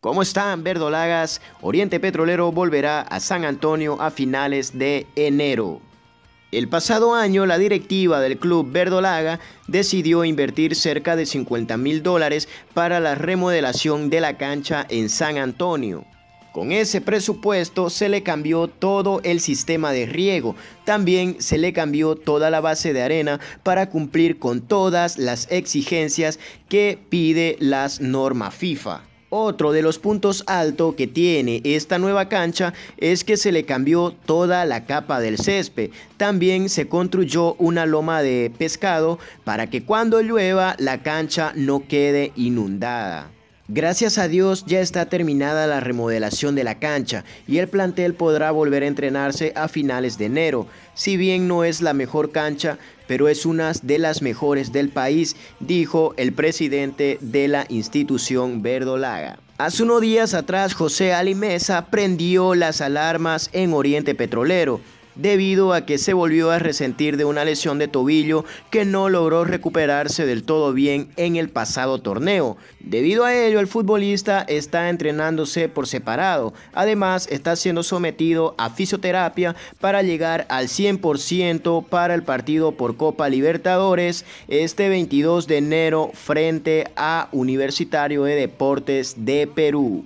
¿Cómo están, verdolagas? Oriente Petrolero volverá a San Antonio a finales de enero. El pasado año, la directiva del club verdolaga decidió invertir cerca de 50 mil dólares para la remodelación de la cancha en San Antonio. Con ese presupuesto se le cambió todo el sistema de riego, también se le cambió toda la base de arena para cumplir con todas las exigencias que pide las normas FIFA. Otro de los puntos altos que tiene esta nueva cancha es que se le cambió toda la capa del césped. También se construyó una loma de pescado para que cuando llueva la cancha no quede inundada. Gracias a Dios ya está terminada la remodelación de la cancha y el plantel podrá volver a entrenarse a finales de enero. Si bien no es la mejor cancha, pero es una de las mejores del país, dijo el presidente de la institución verdolaga. Hace unos días atrás José Ali Mesa prendió las alarmas en Oriente Petrolero debido a que se volvió a resentir de una lesión de tobillo que no logró recuperarse del todo bien en el pasado torneo. Debido a ello, el futbolista está entrenándose por separado. Además, está siendo sometido a fisioterapia para llegar al 100% para el partido por Copa Libertadores este 22 de enero frente a Universitario de Deportes de Perú.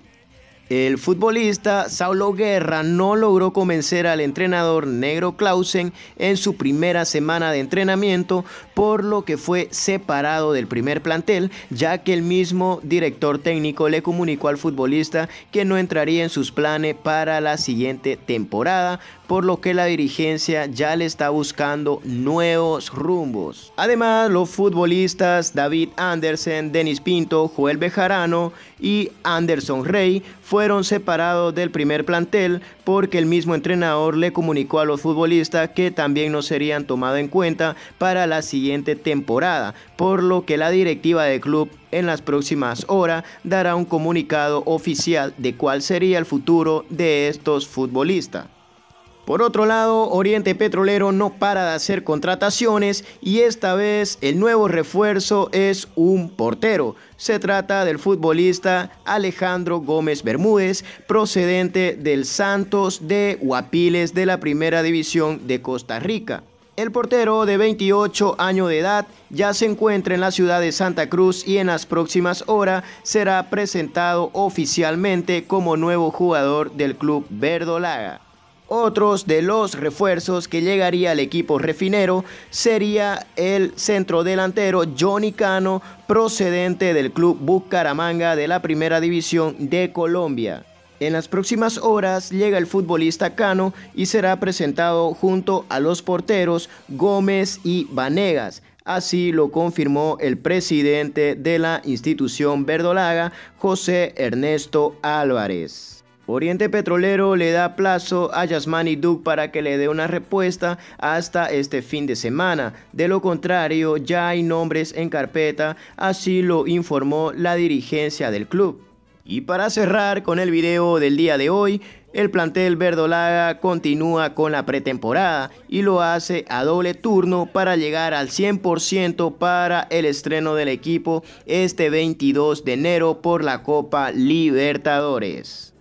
El futbolista Saulo Guerra no logró convencer al entrenador Negro Clausen en su primera semana de entrenamiento, por lo que fue separado del primer plantel, ya que el mismo director técnico le comunicó al futbolista que no entraría en sus planes para la siguiente temporada, por lo que la dirigencia ya le está buscando nuevos rumbos. Además, los futbolistas David Andersen, Denis Pinto, Joel Bejarano y Anderson Rey fueron separados del primer plantel porque el mismo entrenador le comunicó a los futbolistas que también no serían tomados en cuenta para la siguiente temporada, por lo que la directiva del club en las próximas horas dará un comunicado oficial de cuál sería el futuro de estos futbolistas. Por otro lado, Oriente Petrolero no para de hacer contrataciones y esta vez el nuevo refuerzo es un portero. Se trata del futbolista Alejandro Gómez Bermúdez, procedente del Santos de Guapiles de la Primera División de Costa Rica. El portero de 28 años de edad ya se encuentra en la ciudad de Santa Cruz y en las próximas horas será presentado oficialmente como nuevo jugador del club verdolaga. Otros de los refuerzos que llegaría al equipo refinero sería el centrodelantero Johnny Cano, procedente del club Bucaramanga de la Primera División de Colombia. En las próximas horas llega el futbolista Cano y será presentado junto a los porteros Gómez y Vanegas. Así lo confirmó el presidente de la institución verdolaga, José Ernesto Álvarez. Oriente Petrolero le da plazo a Yasmani Duke para que le dé una respuesta hasta este fin de semana. De lo contrario, ya hay nombres en carpeta, así lo informó la dirigencia del club. Y para cerrar con el video del día de hoy, el plantel verdolaga continúa con la pretemporada y lo hace a doble turno para llegar al 100% para el estreno del equipo este 22 de enero por la Copa Libertadores.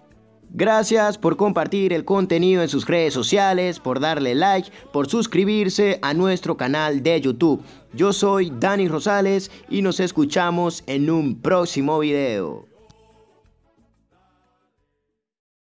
Gracias por compartir el contenido en sus redes sociales, por darle like, por suscribirse a nuestro canal de YouTube. Yo soy Dani Rosales y nos escuchamos en un próximo video.